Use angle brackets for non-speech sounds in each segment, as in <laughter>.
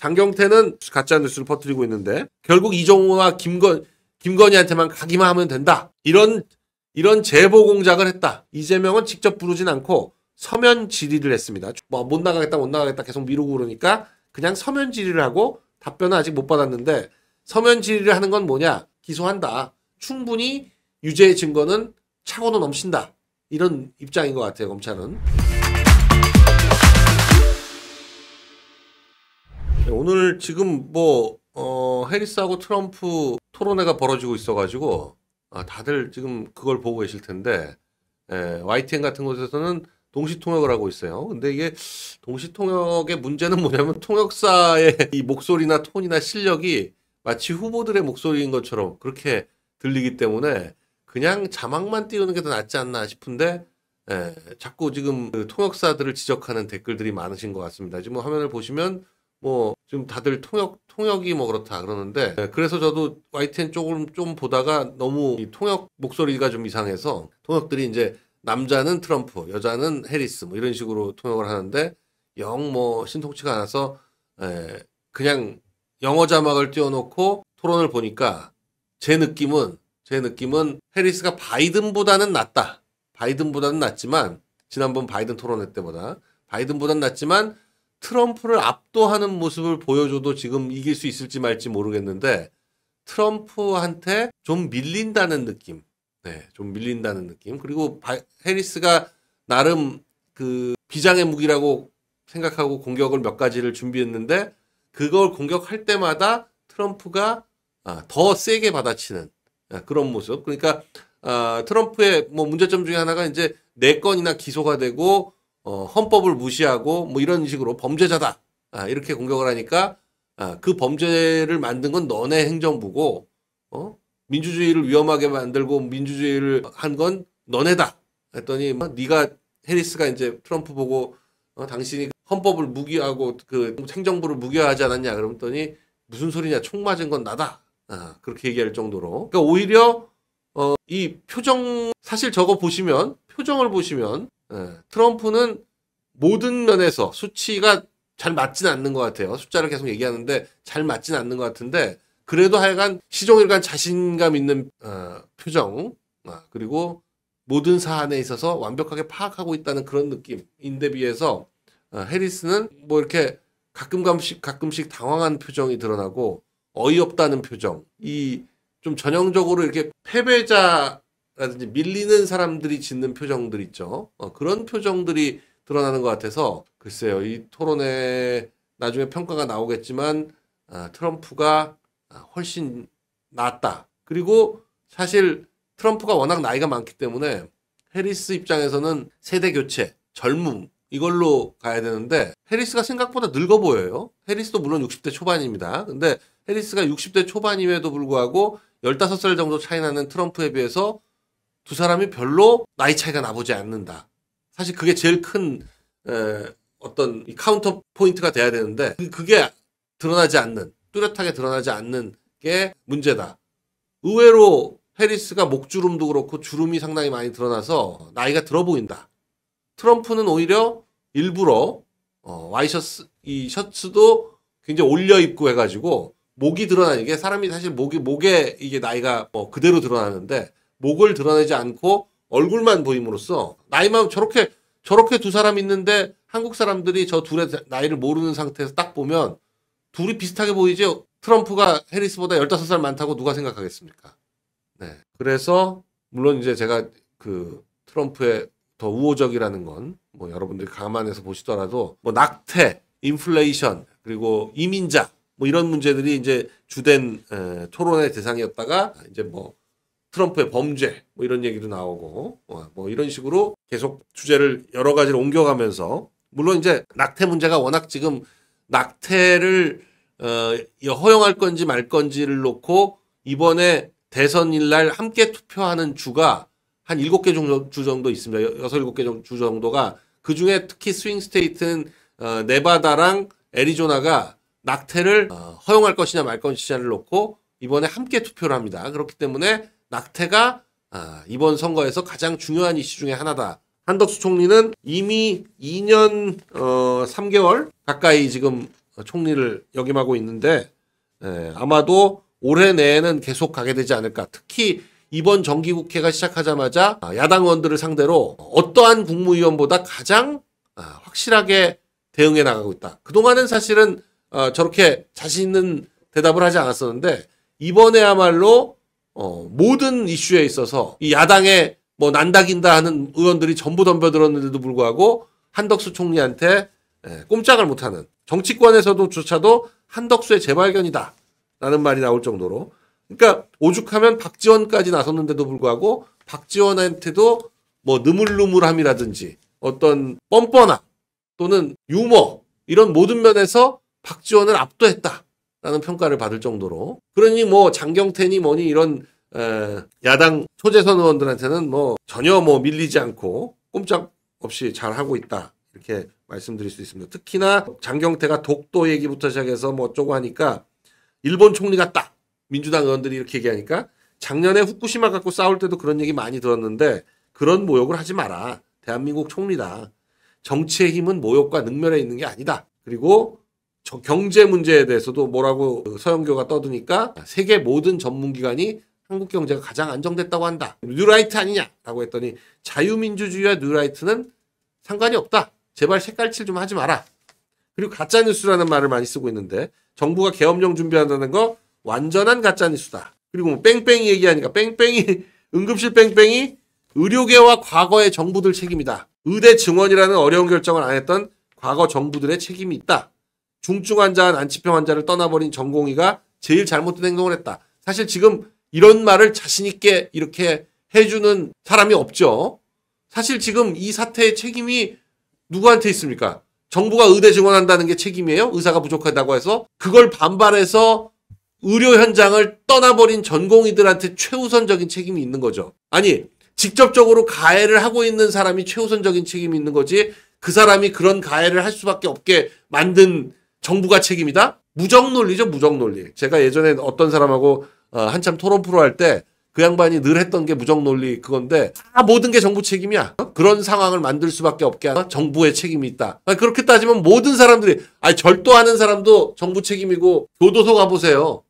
장경태는 가짜 뉴스를 퍼뜨리고 있는데 결국 이종호와 김건 김건희한테만 가기만 하면 된다. 이런 이런 제보 공작을 했다. 이재명은 직접 부르진 않고 서면 질의를 했습니다. 뭐 못 나가겠다 못 나가겠다 계속 미루고 그러니까 그냥 서면 질의를 하고 답변은 아직 못 받았는데 서면 질의를 하는 건 뭐냐? 기소한다. 충분히 유죄의 증거는 차고도 넘친다. 이런 입장인 것 같아요, 검찰은. 예, 오늘 지금 뭐 어, 해리스하고 트럼프 토론회가 벌어지고 있어가지고 아, 다들 지금 그걸 보고 계실 텐데 예, YTN 같은 곳에서는 동시통역을 하고 있어요. 근데 이게 동시통역의 문제는 뭐냐면 통역사의 이 목소리나 톤이나 실력이 마치 후보들의 목소리인 것처럼 그렇게 들리기 때문에 그냥 자막만 띄우는 게 더 낫지 않나 싶은데 에, 예, 자꾸 지금 그 통역사들을 지적하는 댓글들이 많으신 것 같습니다. 지금 화면을 보시면 뭐 지금 다들 통역 통역이 뭐 그렇다 그러는데 네, 그래서 저도 YTN 쪽금좀 보다가 너무 이 통역 목소리가 좀 이상해서 통역들이 이제 남자는 트럼프, 여자는 해리스 뭐 이런 식으로 통역을 하는데 영 뭐 신통치가 않아서 에, 예, 그냥 영어 자막을 띄워놓고 토론을 보니까 제 느낌은 제 느낌은 해리스가 바이든보다는 낫다. 바이든보다는 낫지만 지난번 바이든 토론회 때보다 바이든보다는 낫지만 트럼프를 압도하는 모습을 보여줘도 지금 이길 수 있을지 말지 모르겠는데 트럼프한테 좀 밀린다는 느낌. 네, 좀 밀린다는 느낌. 그리고 바, 해리스가 나름 그 비장의 무기라고 생각하고 공격을 몇 가지를 준비했는데 그걸 공격할 때마다 트럼프가 아, 더 세게 받아치는 아, 그런 모습. 그러니까 아, 트럼프의 뭐 문제점 중에 하나가 이제 내 건이나 기소가 되고 어, 헌법을 무시하고 뭐 이런 식으로 범죄자다 아, 이렇게 공격을 하니까 아, 그 범죄를 만든 건 너네 행정부고 어? 민주주의를 위험하게 만들고 민주주의를 한 건 너네다 했더니 뭐, 네가 해리스가 이제 트럼프 보고 어, 당신이 헌법을 무기하고 그 행정부를 무기화하지 않았냐 그랬더니 무슨 소리냐 총 맞은 건 나다 아, 그렇게 얘기할 정도로 그러니까 오히려 어, 이 표정 사실 저거 보시면 표정을 보시면 예, 트럼프는 모든 면에서 수치가 잘 맞진 않는 것 같아요. 숫자를 계속 얘기하는데 잘 맞진 않는 것 같은데 그래도 하여간 시종일관 자신감 있는 어, 표정 어, 그리고 모든 사안에 있어서 완벽하게 파악하고 있다는 그런 느낌인데 비해서 어, 해리스는 뭐 이렇게 가끔가끔씩 가끔씩 당황한 표정이 드러나고 어이없다는 표정 이 좀 전형적으로 이렇게 패배자 라든지 그러니까 밀리는 사람들이 짓는 표정들 있죠. 어, 그런 표정들이 드러나는 것 같아서 글쎄요 이 토론에 나중에 평가가 나오겠지만 아, 트럼프가 아, 훨씬 낫다. 그리고 사실 트럼프가 워낙 나이가 많기 때문에 해리스 입장에서는 세대 교체, 젊음 이걸로 가야 되는데 해리스가 생각보다 늙어 보여요. 해리스도 물론 60대 초반입니다. 근데 해리스가 60대 초반임에도 불구하고 15살 정도 차이 나는 트럼프에 비해서 두 그 사람이 별로 나이 차이가 나보지 않는다. 사실 그게 제일 큰 에, 어떤 이 카운터 포인트가 돼야 되는데 그, 그게 드러나지 않는 뚜렷하게 드러나지 않는 게 문제다. 의외로 해리스가 목주름도 그렇고 주름이 상당히 많이 드러나서 나이가 들어 보인다. 트럼프는 오히려 일부러 어, 와이셔츠 이 셔츠도 굉장히 올려 입고 해가지고 목이 드러나는 게 사람이 사실 목이 목에 이게 나이가 뭐 그대로 드러나는데 목을 드러내지 않고 얼굴만 보임으로써 나이만 저렇게 저렇게 두 사람 있는데 한국 사람들이 저 둘의 나이를 모르는 상태에서 딱 보면 둘이 비슷하게 보이지 트럼프가 해리스보다 15살 많다고 누가 생각하겠습니까? 네. 그래서 물론 이제 제가 그 트럼프의 더 우호적이라는 건 뭐 여러분들이 감안해서 보시더라도 뭐 낙태, 인플레이션, 그리고 이민자 뭐 이런 문제들이 이제 주된 에, 토론의 대상이었다가 이제 뭐 트럼프의 범죄 뭐 이런 얘기도 나오고 어, 뭐 이런 식으로 계속 주제를 여러 가지로 옮겨가면서 물론 이제 낙태 문제가 워낙 지금 낙태를 어, 허용할 건지 말 건지를 놓고 이번에 대선일 날 함께 투표하는 주가 한 일곱 개 정도, 주 정도 있습니다. 여섯 일곱 개주 정도가 그 중에 특히 스윙 스테이트는 어, 네바다랑 애리조나가 낙태를 어, 허용할 것이냐 말 것이냐를 놓고 이번에 함께 투표를 합니다. 그렇기 때문에 낙태가 아, 이번 선거에서 가장 중요한 이슈 중의 하나다. 한덕수 총리는 이미 2년 3개월 어, 가까이 지금 총리를 역임하고 있는데 예, 아마도 올해 내에는 계속 가게 되지 않을까. 특히 이번 정기국회가 시작하자마자 야당 의원들을 상대로 어떠한 국무위원보다 가장 아, 확실하게 대응해 나가고 있다. 그동안은 사실은 어, 저렇게 자신 있는 대답을 하지 않았었는데 이번에야말로 어, 모든 이슈에 있어서 이 야당의 뭐 난다긴다 하는 의원들이 전부 덤벼들었는데도 불구하고 한덕수 총리한테 예, 꼼짝을 못하는 정치권에서도 조차도 한덕수의 재발견이다 라는 말이 나올 정도로 그러니까 오죽하면 박지원까지 나섰는데도 불구하고 박지원한테도 뭐 느물느물함이라든지 어떤 뻔뻔함 또는 유머 이런 모든 면에서 박지원을 압도했다라는 평가를 받을 정도로 그러니 뭐 장경태니 뭐니 이런 야당 초재선 의원들한테는 뭐 전혀 뭐 밀리지 않고 꼼짝없이 잘 하고 있다 이렇게 말씀드릴 수 있습니다. 특히나 장경태가 독도 얘기부터 시작해서 뭐 어쩌고 하니까 일본 총리 같다 민주당 의원들이 이렇게 얘기하니까 작년에 후쿠시마 갖고 싸울 때도 그런 얘기 많이 들었는데 그런 모욕을 하지 마라 대한민국 총리다 정치의 힘은 모욕과 능멸에 있는 게 아니다 그리고 경제 문제에 대해서도 뭐라고 그 서영교가 떠드니까 세계 모든 전문기관이 한국 경제가 가장 안정됐다고 한다. 뉴라이트 아니냐라고 했더니 자유민주주의와 뉴라이트는 상관이 없다. 제발 색깔칠 좀 하지 마라. 그리고 가짜 뉴스라는 말을 많이 쓰고 있는데 정부가 계엄령 준비한다는 거 완전한 가짜 뉴스다. 그리고 뭐 뺑뺑이 얘기하니까 뺑뺑이 <laughs> 응급실 뺑뺑이 의료계와 과거의 정부들 책임이다. 의대 증원이라는 어려운 결정을 안 했던 과거 정부들의 책임이 있다. 중증 환자와 안치병 환자를 떠나버린 전공의가 제일 잘못된 행동을 했다. 사실 지금 이런 말을 자신있게 이렇게 해주는 사람이 없죠. 사실 지금 이 사태의 책임이 누구한테 있습니까? 정부가 의대 증원한다는 게 책임이에요? 의사가 부족하다고 해서? 그걸 반발해서 의료 현장을 떠나버린 전공의들한테 최우선적인 책임이 있는 거죠. 아니, 직접적으로 가해를 하고 있는 사람이 최우선적인 책임이 있는 거지, 그 사람이 그런 가해를 할 수밖에 없게 만든 정부가 책임이다? 무정 논리죠, 무정 논리. 제가 예전에 어떤 사람하고 어, 한참 토론 프로 할 때 그 양반이 늘 했던 게 무정 논리 그건데 다 모든 게 정부 책임이야. 어? 그런 상황을 만들 수밖에 없게 하는 정부의 책임이 있다. 아니, 그렇게 따지면 모든 사람들이 아니 절도하는 사람도 정부 책임이고 교도소 가보세요.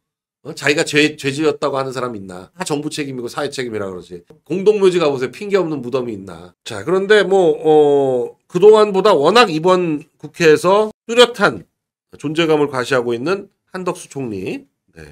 어? 자기가 죄, 죄지었다고 하는 사람 있나? 다 정부 책임이고 사회 책임이라 그러지. 공동묘지 가보세요. 핑계 없는 무덤이 있나? 자, 그런데 뭐, 어, 그동안보다 워낙 이번 국회에서 뚜렷한 존재감을 과시하고 있는 한덕수 총리. 네.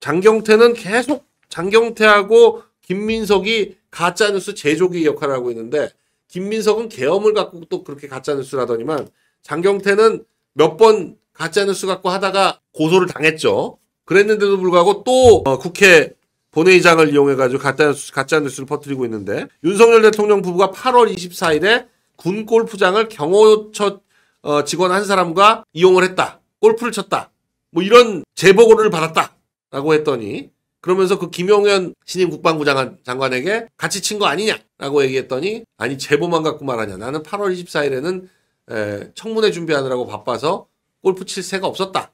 장경태는 계속 장경태하고 김민석이 가짜뉴스 제조기 역할을 하고 있는데 김민석은 계엄을 갖고 또 그렇게 가짜뉴스를 하더니만 장경태는 몇 번 가짜뉴스 갖고 하다가 고소를 당했죠. 그랬는데도 불구하고 또 어, 국회 본회의장을 이용해가지고 가짜뉴스, 가짜뉴스를 퍼뜨리고 있는데 윤석열 대통령 부부가 8월 24일에 군 골프장을 경호처 어, 직원 한 사람과 이용을 했다. 골프를 쳤다. 뭐 이런 재보고를 받았다. 라고 했더니 그러면서 그 김용현 신임 국방부 장관, 장관에게 같이 친 거 아니냐라고 얘기했더니 아니 제보만 갖고 말하냐 나는 8월 24일에는 에, 청문회 준비하느라고 바빠서 골프 칠 새가 없었다.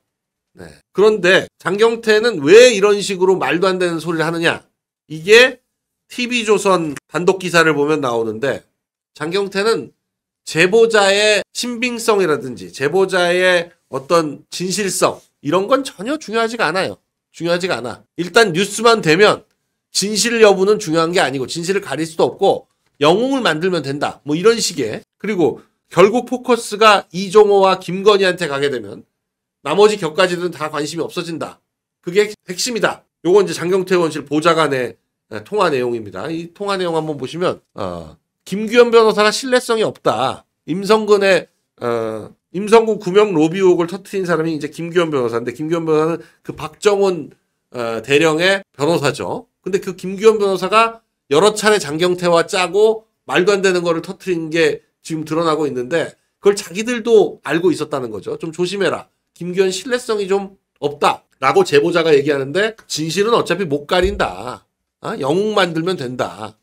네. 그런데 장경태는 왜 이런 식으로 말도 안 되는 소리를 하느냐 이게 TV조선 단독 기사를 보면 나오는데 장경태는 제보자의 신빙성이라든지 제보자의 어떤 진실성 이런 건 전혀 중요하지가 않아요. 중요하지가 않아. 일단 뉴스만 되면 진실 여부는 중요한 게 아니고 진실을 가릴 수도 없고 영웅을 만들면 된다. 뭐 이런 식의 그리고 결국 포커스가 이종호와 김건희한테 가게 되면 나머지 격까지는 다 관심이 없어진다. 그게 핵심이다. 요건 이제 장경태 의원실 보좌관의 예, 통화 내용입니다. 이 통화 내용 한번 보시면 어, 김규현 변호사가 신뢰성이 없다. 임성근의 어, 임성구 구명 로비 의혹을 터트린 사람이 이제 김기현 변호사인데 김기현 변호사는 그 박정훈 어, 대령의 변호사죠. 근데 그 김기현 변호사가 여러 차례 장경태와 짜고 말도 안 되는 거를 터트린 게 지금 드러나고 있는데 그걸 자기들도 알고 있었다는 거죠. 좀 조심해라. 김기현 신뢰성이 좀 없다. 라고 제보자가 얘기하는데 진실은 어차피 못 가린다. 어? 영웅 만들면 된다.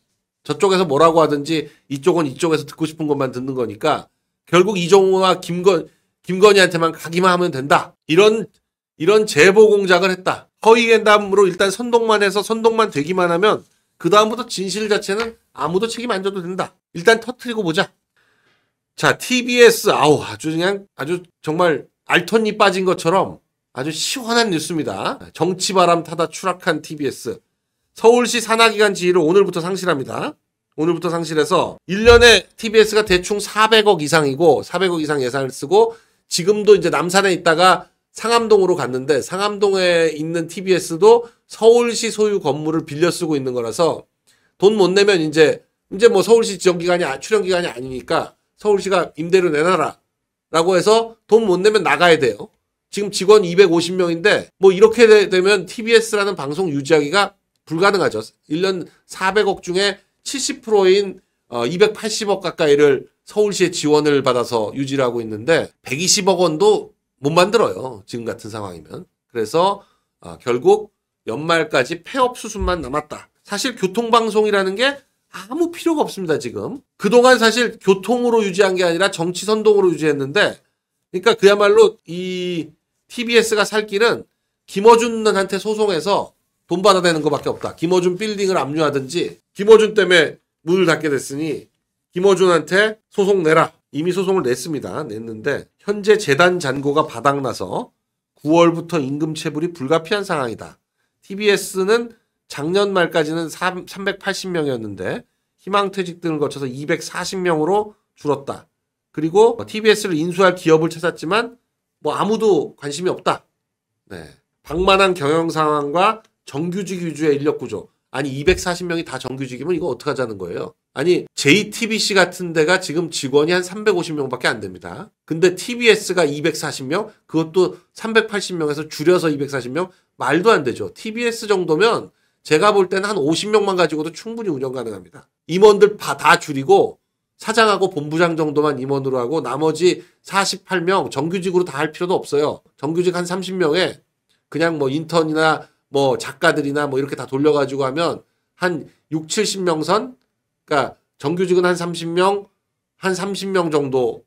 저쪽에서 뭐라고 하든지 이쪽은 이쪽에서 듣고 싶은 것만 듣는 거니까 결국 이종우와 김건 김건희한테만 가기만 하면 된다. 이런 이런 제보 공작을 했다. 허위간담으로 일단 선동만 해서 선동만 되기만 하면 그 다음부터 진실 자체는 아무도 책임 안 져도 된다. 일단 터트리고 보자. 자, TBS 아우 아주 그냥 아주 정말 알턴이 빠진 것처럼 아주 시원한 뉴스입니다. 정치바람 타다 추락한 TBS. 서울시 산하기관 지위를 오늘부터 상실합니다. 오늘부터 상실해서 1년에 TBS가 대충 400억 이상이고 400억 이상 예산을 쓰고 지금도 이제 남산에 있다가 상암동으로 갔는데 상암동에 있는 TBS도 서울시 소유 건물을 빌려 쓰고 있는 거라서 돈 못 내면 이제 이제 뭐 서울시 지정 기관이 아, 출연 기관이 아니니까 서울시가 임대료 내놔라라고 해서 돈 못 내면 나가야 돼요. 지금 직원 250명인데 뭐 이렇게 되면 TBS라는 방송 유지하기가 불가능하죠. 1년 400억 중에 70%인 280억 어, 가까이를 서울시의 지원을 받아서 유지를 하고 있는데 120억 원도 못 만들어요. 지금 같은 상황이면. 그래서 아, 결국 연말까지 폐업 수순만 남았다. 사실 교통방송이라는 게 아무 필요가 없습니다, 지금. 그동안 사실 교통으로 유지한 게 아니라 정치 선동으로 유지했는데, 그러니까 그야말로 이 TBS가 살 길은 김어준한테 소송해서 돈 받아내는 것밖에 없다. 김어준 빌딩을 압류하든지 김어준 때문에 문을 닫게 됐으니 김어준한테 소송 내라. 이미 소송을 냈습니다. 냈는데 현재 재단 잔고가 바닥나서 9월부터 임금 체불이 불가피한 상황이다. TBS는 작년 말까지는 380명이었는데 희망퇴직 등을 거쳐서 240명으로 줄었다. 그리고 뭐 TBS를 인수할 기업을 찾았지만 뭐 아무도 관심이 없다. 네. 방만한 경영 상황과 정규직 위주의 인력 구조. 아니 240명이 다 정규직이면 이거 어떻게 하자는 거예요? 아니 JTBC 같은 데가 지금 직원이 한 350명밖에 안 됩니다. 근데 TBS가 240명, 그것도 380명에서 줄여서 240명 말도 안 되죠. TBS 정도면 제가 볼 때는 한 50명만 가지고도 충분히 운영 가능합니다. 임원들 다 줄이고 사장하고 본부장 정도만 임원으로 하고 나머지 48명 정규직으로 다 할 필요도 없어요. 정규직 한 30명에 그냥 뭐 인턴이나 뭐 작가들이나 뭐 이렇게 다 돌려가지고 하면 한 6, 70명 선, 그러니까 정규직은 한 30명, 한 30명 정도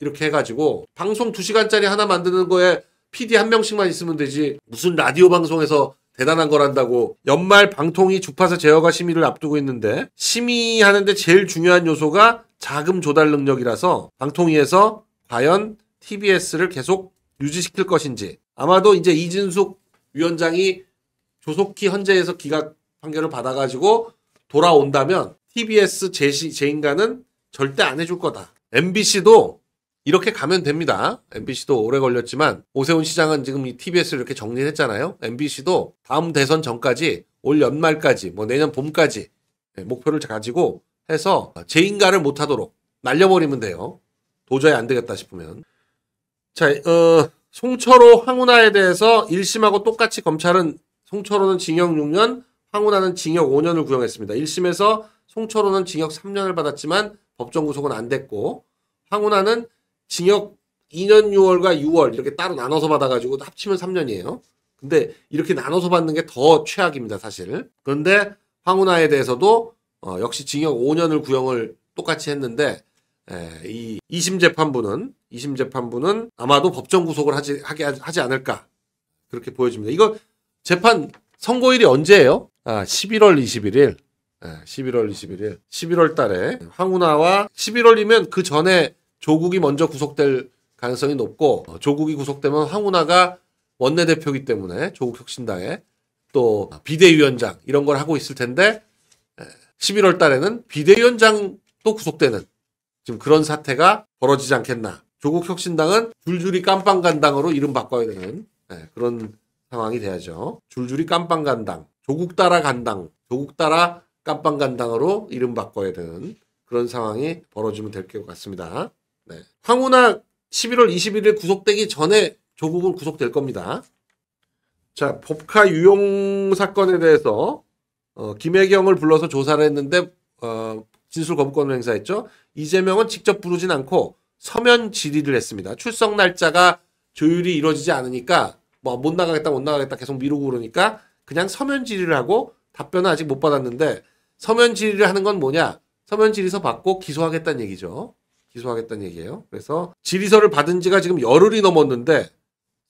이렇게 해가지고 방송 2시간짜리 하나 만드는 거에 PD 한 명씩만 있으면 되지 무슨 라디오 방송에서 대단한 거란다고 연말 방통위 주파수 제어가 심의를 앞두고 있는데 심의하는데 제일 중요한 요소가 자금 조달 능력이라서 방통위에서 과연 TBS를 계속 유지시킬 것인지 아마도 이제 이진숙 위원장이 조속히 헌재에서 기각 판결을 받아가지고 돌아온다면 TBS 제시 제인간은 절대 안 해줄 거다. MBC도 이렇게 가면 됩니다. MBC도 오래 걸렸지만 오세훈 시장은 지금 이 TBS를 이렇게 정리했잖아요. MBC도 다음 대선 전까지 올 연말까지 뭐 내년 봄까지 예, 목표를 가지고 해서 재인가를 못하도록 날려버리면 돼요. 도저히 안 되겠다 싶으면 자, 어, 송철호 황운하에 대해서 1심하고 똑같이 검찰은 송철호는 징역 6년, 황운하는 징역 5년을 구형했습니다. 1심에서 송철호는 징역 3년을 받았지만 법정 구속은 안 됐고 황운하는 징역 2년 6월과 6월 이렇게 따로 나눠서 받아가지고 합치면 3년이에요. 근데 이렇게 나눠서 받는 게 더 최악입니다, 사실. 그런데 황운하에 대해서도 어, 역시 징역 5년을 구형을 똑같이 했는데 에, 이 2심 재판부는 2심 재판부는 아마도 법정 구속을 하지 하게 하지 않을까 그렇게 보여집니다. 이거 재판 선고일이 언제예요? 아, 11월 21일. 11월 21일. 11월 달에 황운하와 11월이면 그 전에 조국이 먼저 구속될 가능성이 높고 어, 조국이 구속되면 황운하가 원내대표이기 때문에 조국 혁신당에 또 비대위원장 이런 걸 하고 있을 텐데 11월 예, 달에는 비대위원장도 구속되는 지금 그런 사태가 벌어지지 않겠나. 조국 혁신당은 줄줄이 깜빵간당으로 이름 바꿔야 되는 예, 그런 상황이 돼야죠. 줄줄이 깜빵간당, 조국 따라 간당, 조국 따라 깜빵간당으로 이름 바꿔야 되는 그런 상황이 벌어지면 될 것 같습니다. 네. 황우나 11월 21일 구속되기 전에 조국은 구속될 겁니다. 자, 법카 유용 사건에 대해서 어, 김혜경을 불러서 조사를 했는데 어, 진술 거부권을 행사했죠. 이재명은 직접 부르진 않고 서면 질의를 했습니다. 출석 날짜가 조율이 이루어지지 않으니까 뭐못 나가겠다 못 나가겠다 계속 미루고 그러니까 그냥 서면 질의를 하고 답변은 아직 못 받았는데 서면 질의를 하는 건 뭐냐? 서면 질의서 받고 기소하겠다는 얘기죠. 기소하겠다는 얘기예요. 그래서 질의서를 받은 지가 지금 열흘이 넘었는데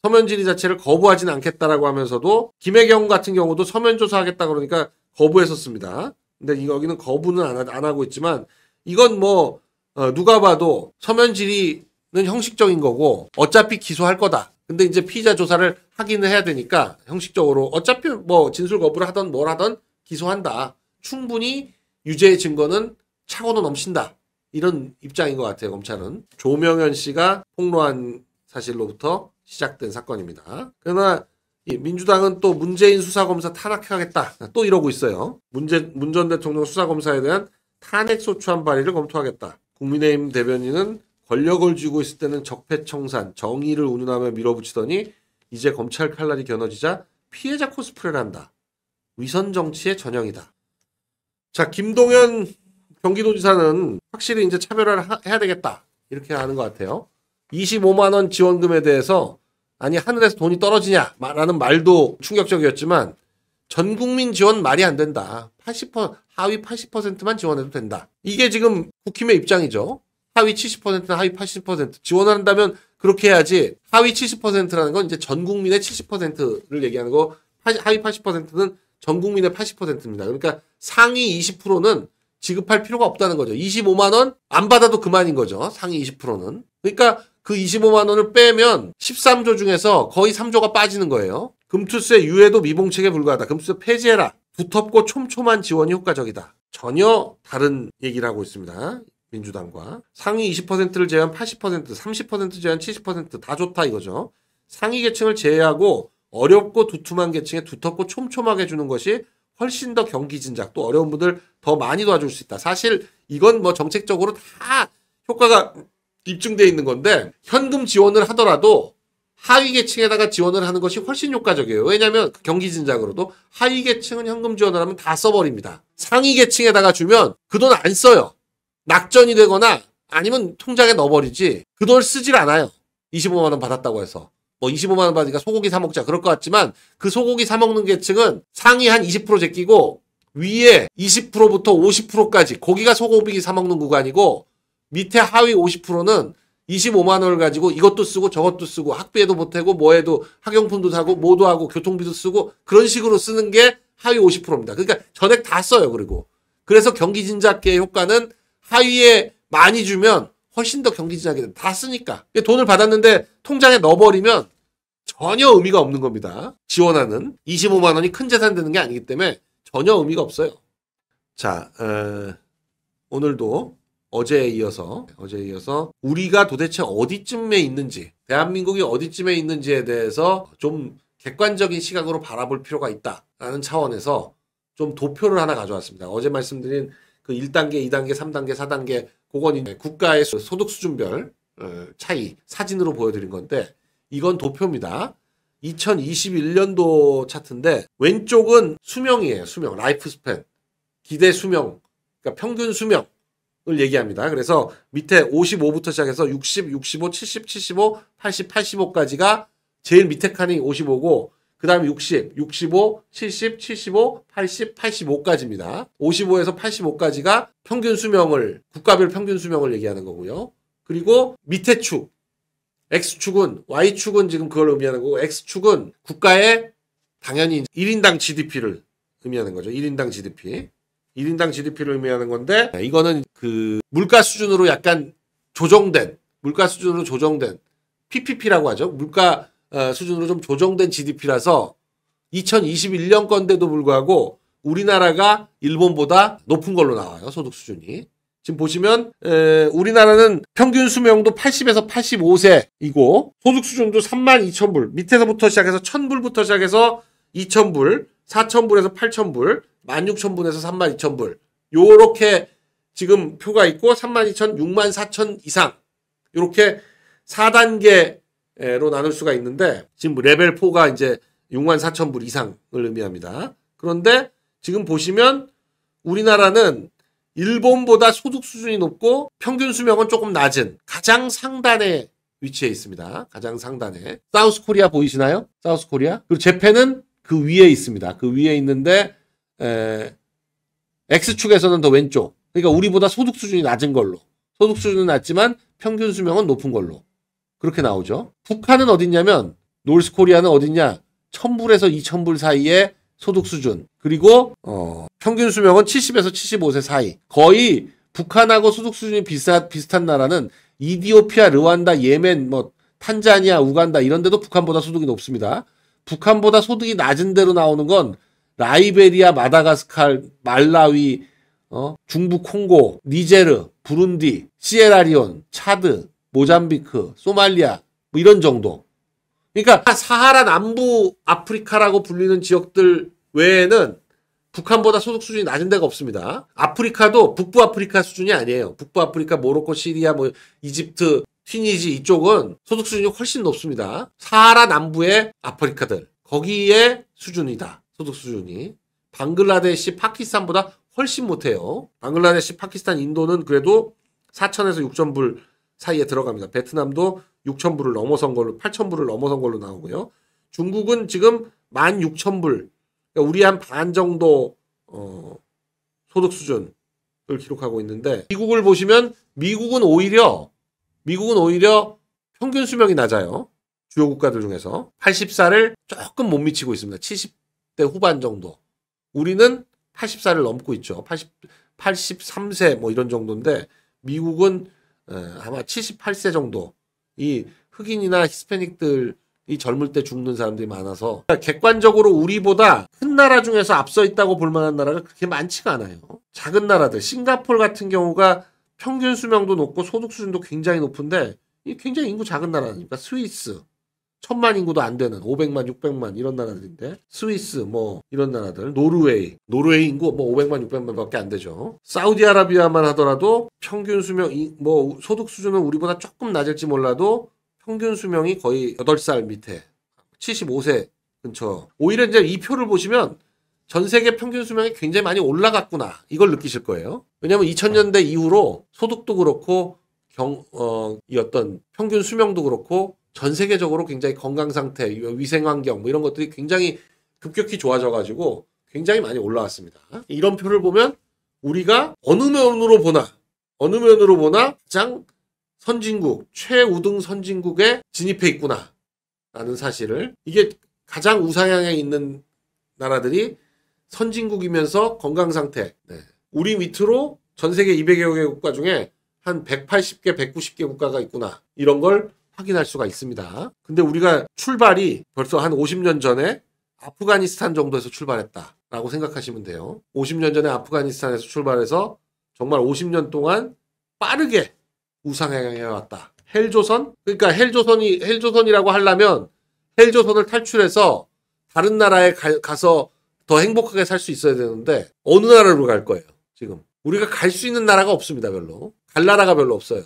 서면 질의 자체를 거부하진 않겠다라고 하면서도 김혜경 같은 경우도 서면 조사하겠다 그러니까 거부했었습니다. 근데 여기는 거부는 안, 안 하고 있지만 이건 뭐 어, 누가 봐도 서면 질의는 형식적인 거고 어차피 기소할 거다. 근데 이제 피의자 조사를 확인을 해야 되니까 형식적으로 어차피 뭐 진술 거부를 하던 뭘 하던 기소한다. 충분히 유죄의 증거는 차고도 넘친다. 이런 입장인 것 같아요. 검찰은 조명현 씨가 폭로한 사실로부터 시작된 사건입니다. 그러나 민주당은 또 문재인 수사검사 탄핵하겠다. 또 이러고 있어요. 문재, 문전 대통령 수사검사에 대한 탄핵소추안 발의를 검토하겠다. 국민의힘 대변인은 권력을 쥐고 있을 때는 적폐청산, 정의를 운운하며 밀어붙이더니 이제 검찰 칼날이 겨눠지자 피해자 코스프레를 한다. 위선 정치의 전형이다. 자, 김동현 경기도지사는 확실히 이제 차별화를 하, 해야 되겠다. 이렇게 하는 것 같아요. 25만원 지원금에 대해서 아니, 하늘에서 돈이 떨어지냐? 라는 말도 충격적이었지만 전 국민 지원 말이 안 된다. 80% 하위 80%만 지원해도 된다. 이게 지금 국힘의 입장이죠. 하위 70%나 하위 80% 지원한다면 그렇게 해야지 하위 70%라는 건 이제 전 국민의 70%를 얘기하는 거 하위 80%는 전 국민의 80%입니다. 그러니까 상위 20%는 지급할 필요가 없다는 거죠. 25만 원 안 받아도 그만인 거죠. 상위 20%는. 그러니까 그 25만 원을 빼면 13조 중에서 거의 3조가 빠지는 거예요. 금투세 유해도 미봉책에 불과하다. 금투세 폐지해라. 두텁고 촘촘한 지원이 효과적이다. 전혀 다른 얘기를 하고 있습니다. 민주당과 상위 20%를 제외한 80%, 30% 제외한 70%다 좋다 이거죠. 상위 계층을 제외하고 어렵고 두툼한 계층에 두텁고 촘촘하게 주는 것이 훨씬 더 경기 진작 또 어려운 분들 더 많이 도와줄 수 있다. 사실 이건 뭐 정책적으로 다 효과가 입증되어 있는 건데 현금 지원을 하더라도 하위 계층에다가 지원을 하는 것이 훨씬 효과적이에요. 왜냐하면 경기 진작으로도 하위 계층은 현금 지원을 하면 다 써버립니다. 상위 계층에다가 주면 그 돈 안 써요. 낙전이 되거나 아니면 통장에 넣어버리지 그돈을 쓰질 않아요. 25만 원 받았다고 해서 뭐 25만 원 받으니까 소고기 사 먹자 그럴 것 같지만 그 소고기 사 먹는 계층은 상위 한 20% 제끼고 위에 20%부터 50%까지 고기가 소고기 사 먹는 구간이고 밑에 하위 50%는 25만 원을 가지고 이것도 쓰고 저것도 쓰고 학비에도 보태고 뭐에도 학용품도 사고 뭐도 하고 교통비도 쓰고 그런 식으로 쓰는 게 하위 50%입니다. 그러니까 전액 다 써요. 그리고 그래서 경기 진작계의 효과는 하위에 많이 주면 훨씬 더 경기 진하게 된다. 다 쓰니까. 돈을 받았는데 통장에 넣어버리면 전혀 의미가 없는 겁니다. 지원하는 25만 원이 큰 재산 되는 게 아니기 때문에 전혀 의미가 없어요. 자, 어, 오늘도 어제에 이어서 어제에 이어서 우리가 도대체 어디쯤에 있는지 대한민국이 어디쯤에 있는지에 대해서 좀 객관적인 시각으로 바라볼 필요가 있다라는 차원에서 좀 도표를 하나 가져왔습니다. 어제 말씀드린 그 1단계, 2단계, 3단계, 4단계 그건 국가의 소득 수준별 어, 차이 사진으로 보여드린 건데 이건 도표입니다. 2021년도 차트인데 왼쪽은 수명이에요. 수명, 라이프 스팬. 기대 수명, 그러니까 평균 수명을 얘기합니다. 그래서 밑에 55부터 시작해서 60, 65, 70, 75, 80, 85까지가 제일 밑에 칸이 55고 그 다음에 60, 65, 70, 75, 80, 85까지입니다. 55에서 85까지가 평균 수명을, 국가별 평균 수명을 얘기하는 거고요. 그리고 밑에 축, X축은, Y축은 지금 그걸 의미하는 거고, X축은 국가의 당연히 1인당 GDP를 의미하는 거죠. 1인당 GDP. 1인당 GDP를 의미하는 건데, 이거는 그 물가 수준으로 약간 조정된, 물가 수준으로 조정된 PPP라고 하죠. 물가 어, 수준으로 좀 조정된 GDP라서 2021년 건데도 불구하고 우리나라가 일본보다 높은 걸로 나와요. 소득 수준이. 지금 보시면 에, 우리나라는 평균 수명도 80에서 85세이고 소득 수준도 3만 2천 불 밑에서부터 시작해서 1천 불부터 시작해서 2천 불, 4천 불에서 8천 불, 1만 6천 불에서 3만 2천 불 요렇게 지금 표가 있고 3만 2천, 6만 4천 이상 요렇게 4단계 로 나눌 수가 있는데 지금 레벨 4가 이제 6만 4천 불 이상을 의미합니다. 그런데 지금 보시면 우리나라는 일본보다 소득 수준이 높고 평균 수명은 조금 낮은 가장 상단에 위치해 있습니다. 가장 상단에 사우스 코리아 보이시나요? 사우스 코리아 그리고 재패는 그 위에 있습니다. 그 위에 있는데 에, X축에서는 더 왼쪽 그러니까 우리보다 소득 수준이 낮은 걸로 소득 수준은 낮지만 평균 수명은 높은 걸로 그렇게 나오죠. 북한은 어딨냐면 노스코리아는 어딨냐? 1000불에서 2000불 사이의 소득 수준. 그리고 어, 평균 수명은 70에서 75세 사이. 거의 북한하고 소득 수준이 비슷 비슷한 나라는 이디오피아, 르완다, 예멘, 뭐 탄자니아, 우간다 이런 데도 북한보다 소득이 높습니다. 북한보다 소득이 낮은 데로 나오는 건 라이베리아, 마다가스칼, 말라위, 어, 중부 콩고, 니제르, 부룬디, 시에라리온, 차드, 모잠비크, 소말리아 뭐 이런 정도. 그러니까 아, 사하라 남부 아프리카라고 불리는 지역들 외에는 북한보다 소득 수준이 낮은 데가 없습니다. 아프리카도 북부 아프리카 수준이 아니에요. 북부 아프리카, 모로코, 시리아, 뭐 이집트, 튀니지 이쪽은 소득 수준이 훨씬 높습니다. 사하라 남부의 아프리카들 거기에 수준이다. 소득 수준이 방글라데시, 파키스탄보다 훨씬 못해요. 방글라데시, 파키스탄, 인도는 그래도 4천에서 6천 불 사이에 들어갑니다. 베트남도 6,000불을 넘어선 걸로 8,000불을 넘어선 걸로 나오고요. 중국은 지금 16,000불. 그러니까 우리 한 반 정도 어, 소득 수준을 기록하고 있는데 미국을 보시면 미국은 오히려 미국은 오히려 평균 수명이 낮아요. 주요 국가들 중에서 80살을 조금 못 미치고 있습니다. 70대 후반 정도. 우리는 80살을 넘고 있죠. 80 83세 뭐 이런 정도인데 미국은 예, 아마 78세 정도 이 흑인이나 히스패닉들 이 젊을 때 죽는 사람들이 많아서 객관적으로 우리보다 큰 나라 중에서 앞서 있다고 볼 만한 나라가 그렇게 많지가 않아요. 작은 나라들 싱가폴 같은 경우가 평균 수명도 높고 소득 수준도 굉장히 높은데 이 굉장히 인구 작은 나라니까 스위스, 천만 인구도 안 되는 500만, 600만 이런 나라들인데 스위스 뭐 이런 나라들, 노르웨이, 노르웨이 인구 뭐 500만, 600만밖에 안 되죠. 사우디아라비아만 하더라도 평균 수명 뭐 소득 수준은 우리보다 조금 낮을지 몰라도 평균 수명이 거의 8살 밑에 75세 근처. 오히려 이제 이 표를 보시면 전 세계 평균 수명이 굉장히 많이 올라갔구나 이걸 느끼실 거예요. 왜냐하면 2000년대 이후로 소득도 그렇고 경, 어, 이 어떤 평균 수명도 그렇고 전 세계적으로 굉장히 건강 상태, 위생 환경 뭐 이런 것들이 굉장히 급격히 좋아져 가지고 굉장히 많이 올라왔습니다. 이런 표를 보면 우리가 어느 면으로 보나 어느 면으로 보나 가장 선진국 최우등 선진국에 진입해 있구나라는 사실을 이게 가장 우상향에 있는 나라들이 선진국이면서 건강 상태 네. 우리 밑으로 전 세계 200여 개 국가 중에 한 180개, 190개 국가가 있구나 이런 걸 확인할 수가 있습니다. 근데 우리가 출발이 벌써 한 50년 전에 아프가니스탄 정도에서 출발했다라고 생각하시면 돼요. 50년 전에 아프가니스탄에서 출발해서 정말 50년 동안 빠르게 우상향해 왔다. 헬조선? 그러니까 헬조선이 헬조선이라고 하려면 헬조선을 탈출해서 다른 나라에 가, 서더 행복하게 살 수 있어야 되는데 어느 나라로 갈 거예요? 지금 우리가 갈 수 있는 나라가 없습니다. 별로 갈 나라가 별로 없어요.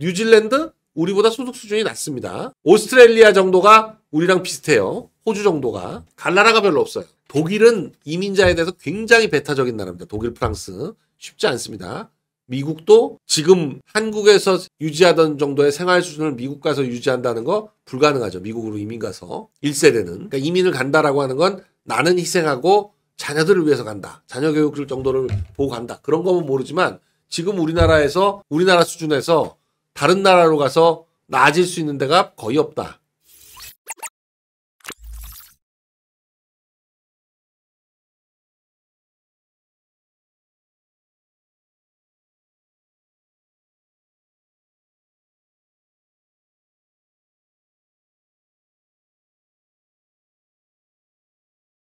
뉴질랜드? 우리보다 소득 수준이 낮습니다. 오스트레일리아 정도가 우리랑 비슷해요. 호주 정도가. 갈라라가 별로 없어요. 독일은 이민자에 대해서 굉장히 배타적인 나라입니다. 독일, 프랑스. 쉽지 않습니다. 미국도 지금 한국에서 유지하던 정도의 생활 수준을 미국 가서 유지한다는 거 불가능하죠. 미국으로 이민 가서. 1세대는. 그러니까 이민을 간다라고 하는 건 나는 희생하고 자녀들을 위해서 간다. 자녀 교육 줄 정도를 보고 간다. 그런 거면 모르지만 지금 우리나라에서 우리나라 수준에서 다른 나라로 가서 나아질 수 있는 데가 거의 없다.